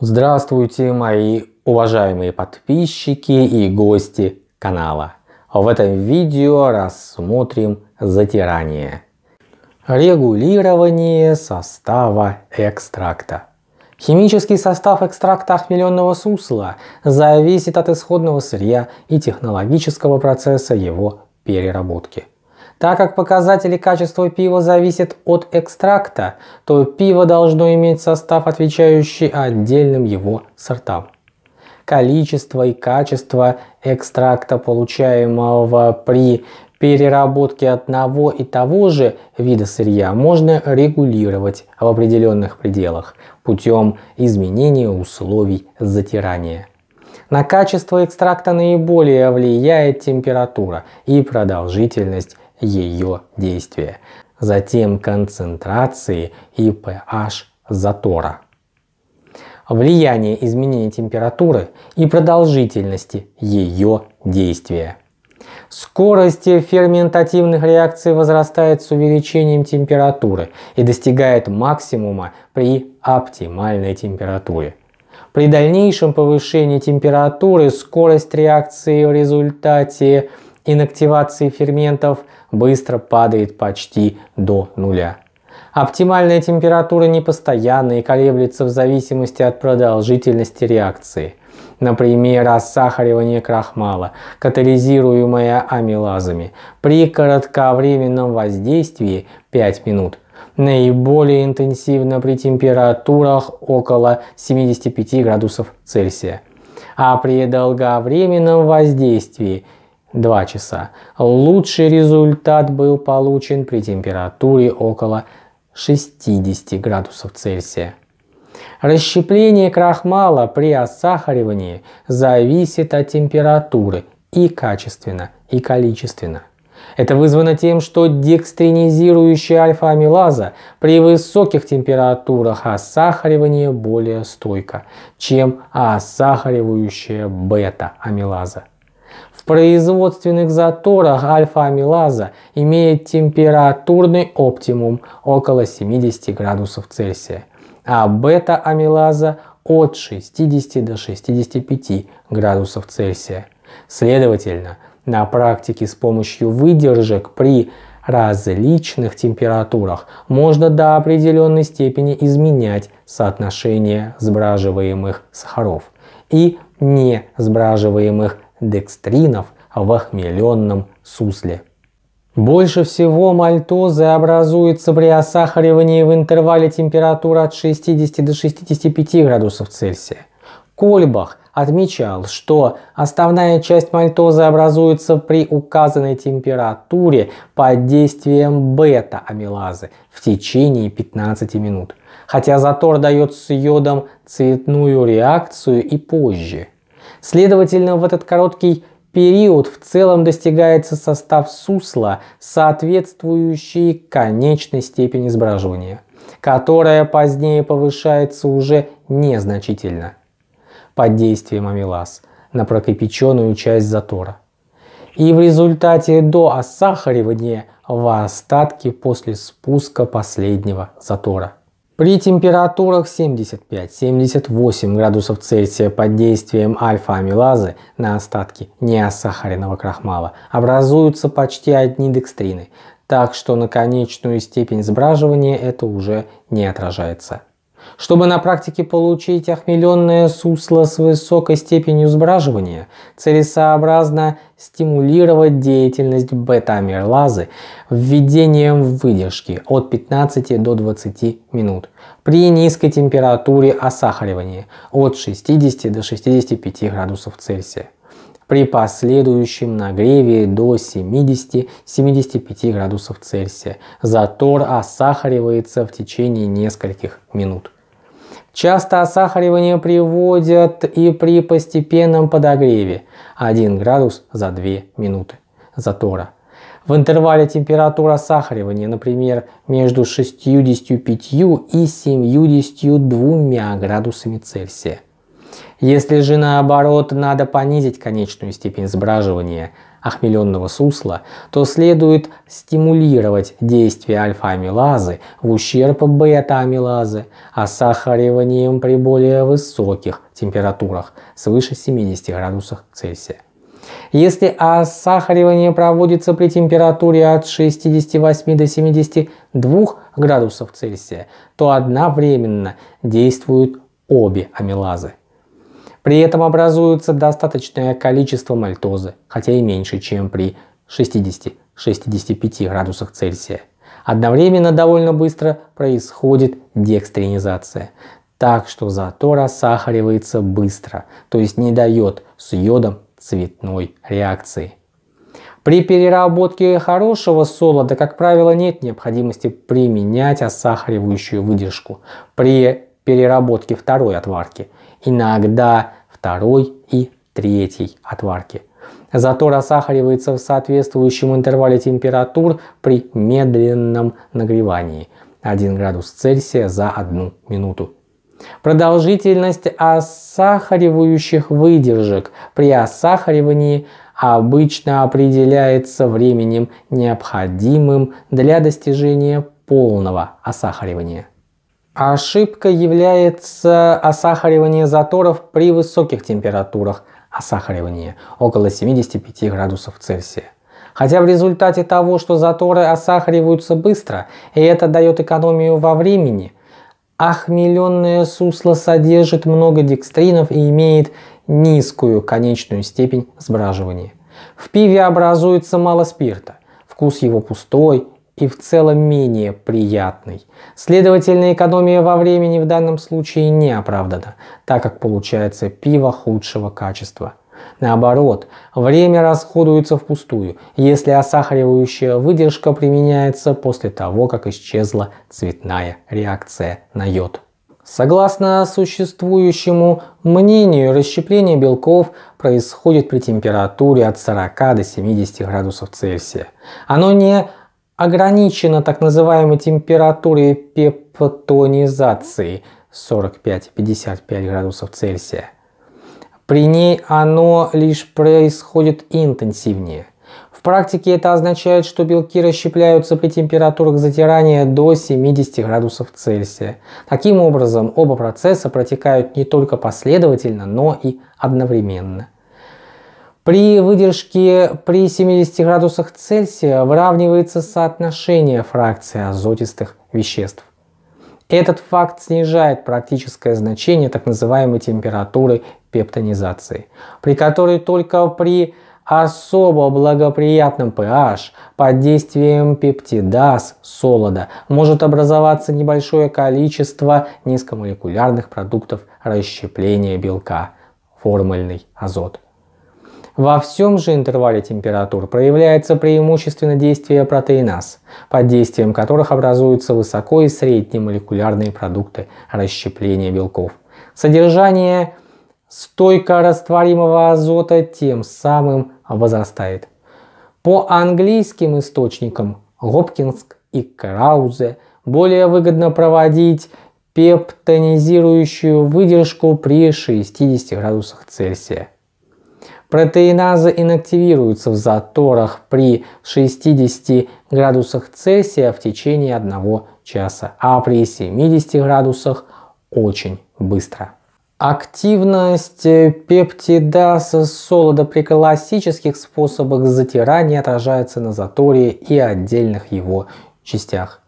Здравствуйте, мои уважаемые подписчики и гости канала. В этом видео рассмотрим затирание. Регулирование состава экстракта. Химический состав экстракта хмеленного сусла зависит от исходного сырья и технологического процесса его переработки. Так как показатели качества пива зависят от экстракта, то пиво должно иметь состав, отвечающий отдельным его сортам. Количество и качество экстракта, получаемого при переработке одного и того же вида сырья, можно регулировать в определенных пределах путем изменения условий затирания. На качество экстракта наиболее влияет температура и продолжительность ее действия. Затем концентрации и pH затора. Влияние изменения температуры и продолжительности ее действия. Скорость ферментативных реакций возрастает с увеличением температуры и достигает максимума при оптимальной температуре. При дальнейшем повышении температуры скорость реакции в результате инактивации ферментов быстро падает почти до нуля. Оптимальная температура непостоянна и колеблется в зависимости от продолжительности реакции. Например, рассахаривание крахмала, катализируемое амилазами, при кратковременном воздействии 5 минут, наиболее интенсивно при температурах около 75 градусов Цельсия а при долговременном воздействии 2 часа. Лучший результат был получен при температуре около 60 градусов Цельсия. Расщепление крахмала при осахаривании зависит от температуры и качественно, и количественно. Это вызвано тем, что декстринизирующая альфа-амилаза при высоких температурах осахаривания более стойка, чем осахаривающая бета-амилаза. В производственных заторах альфа-амилаза имеет температурный оптимум около 70 градусов Цельсия, а бета-амилаза от 60 до 65 градусов Цельсия. Следовательно, на практике с помощью выдержек при различных температурах можно до определенной степени изменять соотношение сбраживаемых сахаров и не сбраживаемых декстринов в охмеленном сусле. Больше всего мальтозы образуется при осахаривании в интервале температуры от 60 до 65 градусов Цельсия. Кольбах отмечал, что основная часть мальтозы образуется при указанной температуре под действием бета-амилазы в течение 15 минут, хотя затор дает с йодом цветную реакцию и позже – Следовательно, в этот короткий период в целом достигается состав сусла, соответствующий конечной степени сбраживания, которая позднее повышается уже незначительно под действием амилаз на прокипяченную часть затора. И в результате до осахаривания в остатки после спуска последнего затора. При температурах 75-78 градусов Цельсия под действием альфа-амилазы на остатки неосахаренного крахмала образуются почти одни декстрины, так что на конечную степень сбраживания это уже не отражается. Чтобы на практике получить охмеленное сусло с высокой степенью сбраживания, целесообразно стимулировать деятельность бета-амерлазы введением выдержки от 15 до 20 минут при низкой температуре осахаривания от 60 до 65 градусов Цельсия при последующем нагреве до 70-75 градусов Цельсия. Затор осахаривается в течение нескольких минут. Часто осахаривание приводят и при постепенном подогреве 1 градус за 2 минуты затора. В интервале температура осахаривания, например, между 65 и 72 градусами Цельсия. Если же наоборот надо понизить конечную степень сбраживания ахмеленного сусла, то следует стимулировать действие альфа-амилазы в ущерб бета-амилазы осахариванием при более высоких температурах свыше 70 градусов Цельсия. Если осахаривание проводится при температуре от 68 до 72 градусов Цельсия, то одновременно действуют обе амилазы. При этом образуется достаточное количество мальтозы, хотя и меньше, чем при 60-65 градусах Цельсия. Одновременно довольно быстро происходит декстринизация, так что зато рассахаривается быстро, то есть не дает с йодом цветной реакции. При переработке хорошего солода, как правило, нет необходимости применять осахаривающую выдержку при переработке второй отварки – иногда второй и третьей отварки. Зато рассахаривается в соответствующем интервале температур при медленном нагревании 1 градус Цельсия за 1 минуту. Продолжительность осахаривающих выдержек при осахаривании обычно определяется временем, необходимым для достижения полного осахаривания. Ошибка является осахаривание заторов при высоких температурах осахаривания, около 75 градусов Цельсия. Хотя в результате того, что заторы осахариваются быстро, и это дает экономию во времени, охмеленное сусло содержит много декстринов и имеет низкую конечную степень сбраживания. В пиве образуется мало спирта, вкус его пустой, и в целом менее приятный. Следовательно, экономия во времени в данном случае не оправдана, так как получается пиво худшего качества. Наоборот, время расходуется впустую, если осахаривающая выдержка применяется после того, как исчезла цветная реакция на йод. Согласно существующему мнению, расщепление белков происходит при температуре от 40 до 70 градусов Цельсия. Оно не ограничена так называемой температурой пептонизации 45-55 градусов Цельсия. При ней оно лишь происходит интенсивнее. В практике это означает, что белки расщепляются при температурах затирания до 70 градусов Цельсия. Таким образом, оба процесса протекают не только последовательно, но и одновременно. При выдержке при 70 градусах Цельсия выравнивается соотношение фракции азотистых веществ. Этот факт снижает практическое значение так называемой температуры пептонизации, при которой только при особо благоприятном pH под действием пептидаз солода может образоваться небольшое количество низкомолекулярных продуктов расщепления белка – формальный азот. Во всем же интервале температур проявляется преимущественно действие протеиназ, под действием которых образуются высоко и среднемолекулярные продукты расщепления белков. Содержание стойко растворимого азота тем самым возрастает. По английским источникам Гопкинск и Краузе более выгодно проводить пептонизирующую выдержку при 60 градусах Цельсия. Протеиназы инактивируются в заторах при 60 градусах Цельсия в течение 1 часа, а при 70 градусах очень быстро. Активность пептидаза солода при классических способах затирания отражается на заторе и отдельных его частях.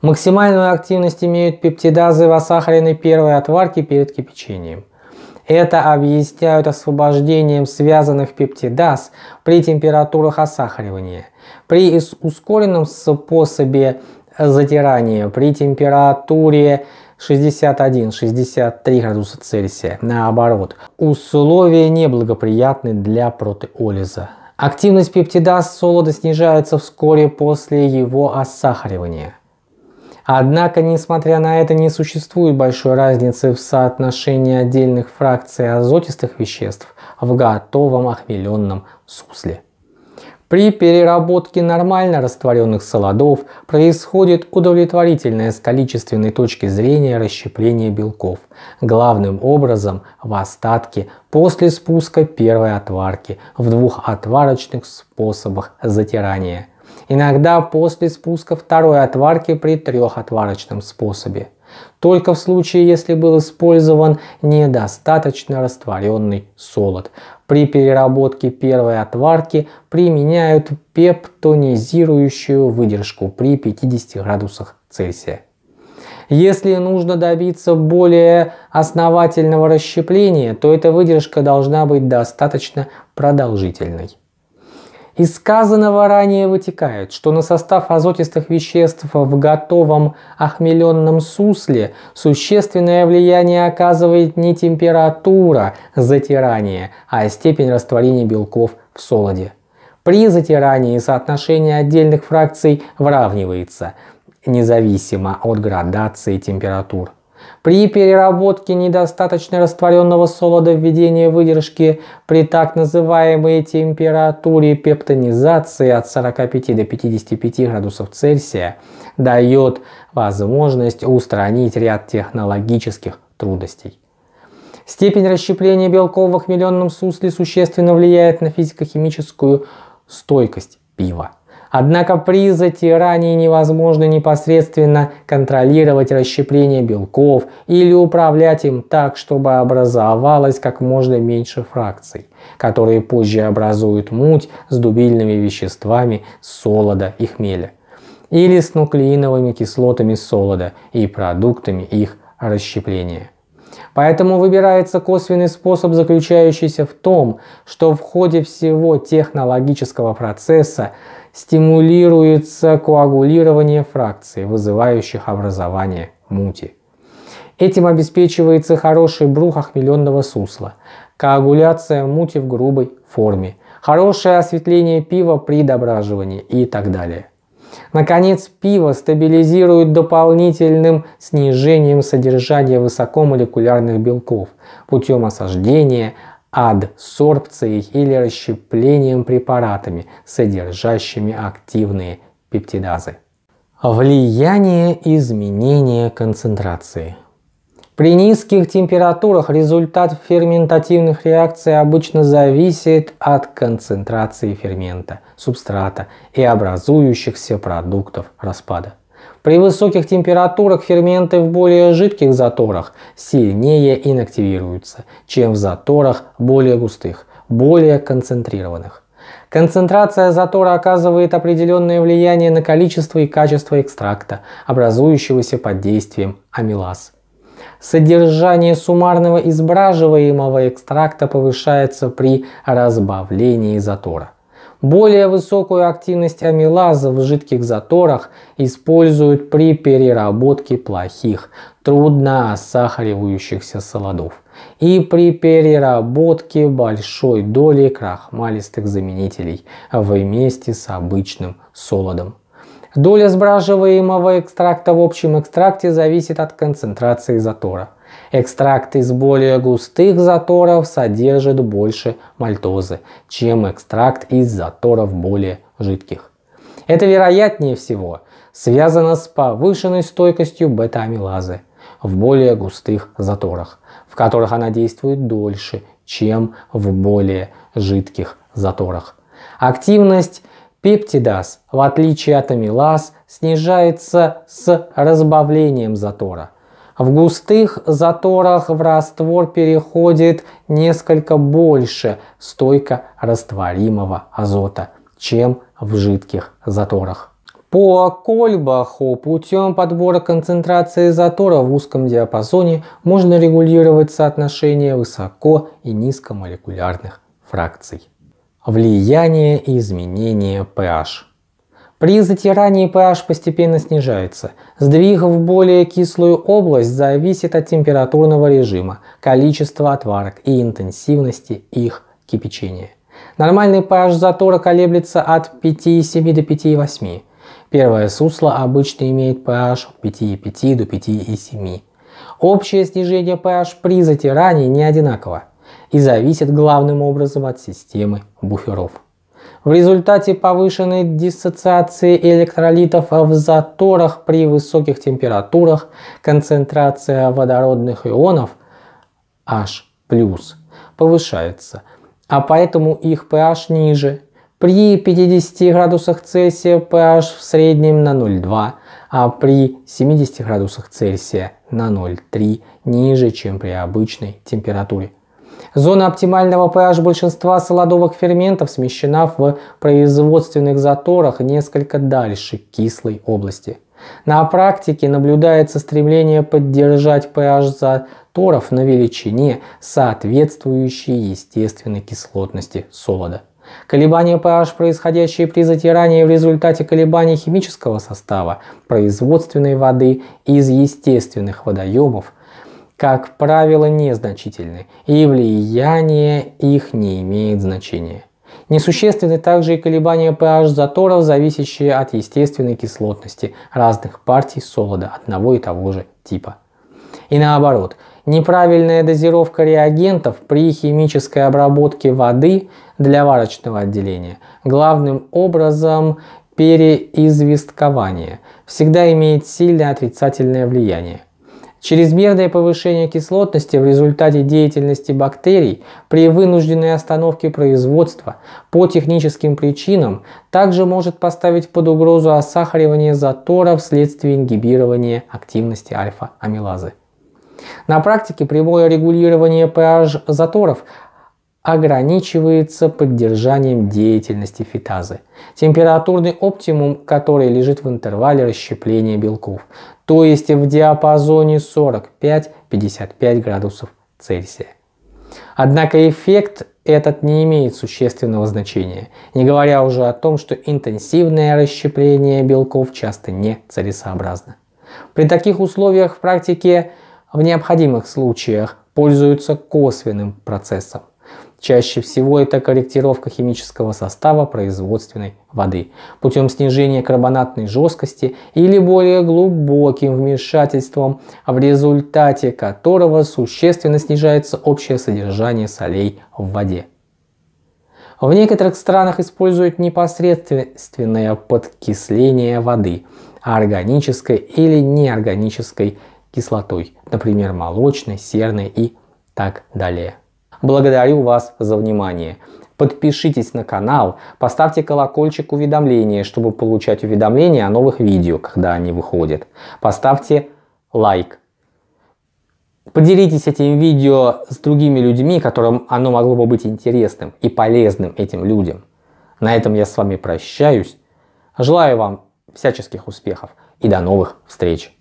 Максимальную активность имеют пептидазы в осахаренной первой отварке перед кипячением – это объясняют освобождением связанных пептидаз при температурах осахаривания. При ускоренном способе э, затирания при температуре 61-63 градуса Цельсия, наоборот, условия неблагоприятны для протеолиза. Активность пептидаз солода снижается вскоре после его осахаривания. Однако, несмотря на это, не существует большой разницы в соотношении отдельных фракций азотистых веществ в готовом охмеленном сусле. При переработке нормально растворенных солодов происходит удовлетворительное с количественной точки зрения расщепление белков, главным образом в остатке после спуска первой отварки в двух отварочных способах затирания – иногда после спуска второй отварки при трехотварочном способе. Только в случае, если был использован недостаточно растворенный солод. При переработке первой отварки применяют пептонизирующую выдержку при 50 градусах Цельсия. Если нужно добиться более основательного расщепления, то эта выдержка должна быть достаточно продолжительной. Из сказанного ранее вытекает, что на состав азотистых веществ в готовом охмеленном сусле существенное влияние оказывает не температура затирания, а степень растворения белков в солоде. При затирании соотношение отдельных фракций выравнивается, независимо от градации температур. При переработке недостаточно растворенного солода введение выдержки при так называемой температуре пептонизации от 45 до 55 градусов Цельсия дает возможность устранить ряд технологических трудностей. Степень расщепления белков в хмеленном сусле существенно влияет на физико-химическую стойкость пива. Однако при затирании невозможно непосредственно контролировать расщепление белков или управлять им так, чтобы образовалось как можно меньше фракций, которые позже образуют муть с дубильными веществами солода и хмеля или с нуклеиновыми кислотами солода и продуктами их расщепления. Поэтому выбирается косвенный способ, заключающийся в том, что в ходе всего технологического процесса стимулируется коагулирование фракций, вызывающих образование мути. Этим обеспечивается хороший брух охмеленного сусла, коагуляция мути в грубой форме, хорошее осветление пива при дображивании и так далее. Наконец, пиво стабилизирует дополнительным снижением содержания высокомолекулярных белков путем осаждения, адсорбцией или расщеплением препаратами, содержащими активные пептидазы. Влияние изменения концентрации. При низких температурах результат ферментативных реакций обычно зависит от концентрации фермента, субстрата и образующихся продуктов распада. При высоких температурах ферменты в более жидких заторах сильнее инактивируются, чем в заторах более густых, более концентрированных. Концентрация затора оказывает определенное влияние на количество и качество экстракта, образующегося под действием амилаз. Содержание суммарного избраживаемого экстракта повышается при разбавлении затора. Более высокую активность амилазы в жидких заторах используют при переработке плохих, трудно осахаривающихся солодов и при переработке большой доли крахмалистых заменителей вместе с обычным солодом. Доля сбраживаемого экстракта в общем экстракте зависит от концентрации затора – Экстракт из более густых заторов содержит больше мальтозы, чем экстракт из заторов более жидких. Это вероятнее всего связано с повышенной стойкостью бета-амилазы в более густых заторах, в которых она действует дольше, чем в более жидких заторах. Активность пептидаз, в отличие от амилаз, снижается с разбавлением затора. В густых заторах в раствор переходит несколько больше стойко растворимого азота, чем в жидких заторах. По Кольбаху путем подбора концентрации затора в узком диапазоне можно регулировать соотношение высоко и низкомолекулярных фракций. Влияние и изменение pH. При затирании pH постепенно снижается. Сдвиг в более кислую область зависит от температурного режима, количества отварок и интенсивности их кипячения. Нормальный pH затора колеблется от 5,7 до 5,8. Первое сусло обычно имеет pH от 5,5 до 5,7. Общее снижение pH при затирании не одинаково и зависит главным образом от системы буферов. В результате повышенной диссоциации электролитов в заторах при высоких температурах концентрация водородных ионов H+, повышается, а поэтому их pH ниже. При 50 градусах Цельсия pH в среднем на 0,2, а при 70 градусах Цельсия на 0,3 ниже, чем при обычной температуре. Зона оптимального pH большинства солодовых ферментов смещена в производственных заторах несколько дальше кислой области. На практике наблюдается стремление поддержать pH заторов на величине, соответствующей естественной кислотности солода. Колебания pH, происходящие при затирании в результате колебаний химического состава производственной воды из естественных водоемов – как правило, незначительны, и влияние их не имеет значения. Несущественны также и колебания pH заторов, зависящие от естественной кислотности разных партий солода одного и того же типа. И наоборот, неправильная дозировка реагентов при химической обработке воды для варочного отделения главным образом переизвесткование всегда имеет сильное отрицательное влияние. Чрезмерное повышение кислотности в результате деятельности бактерий при вынужденной остановке производства по техническим причинам также может поставить под угрозу осахаривание затора вследствие ингибирования активности альфа-амилазы. На практике прямое регулирование pH заторов ограничивается поддержанием деятельности фитазы. Температурный оптимум, который лежит в интервале расщепления белков, то есть в диапазоне 45-55 градусов Цельсия. Однако эффект этот не имеет существенного значения, не говоря уже о том, что интенсивное расщепление белков часто не целесообразно. При таких условиях в практике в необходимых случаях пользуются косвенным процессом. Чаще всего это корректировка химического состава производственной воды путем снижения карбонатной жесткости или более глубоким вмешательством, в результате которого существенно снижается общее содержание солей в воде. В некоторых странах используют непосредственное подкисление воды органической или неорганической кислотой, например, молочной, серной и так далее. Благодарю вас за внимание. Подпишитесь на канал, поставьте колокольчик уведомления, чтобы получать уведомления о новых видео, когда они выходят. Поставьте лайк. Поделитесь этим видео с другими людьми, которым оно могло бы быть интересным и полезным этим людям. На этом я с вами прощаюсь. Желаю вам всяческих успехов и до новых встреч!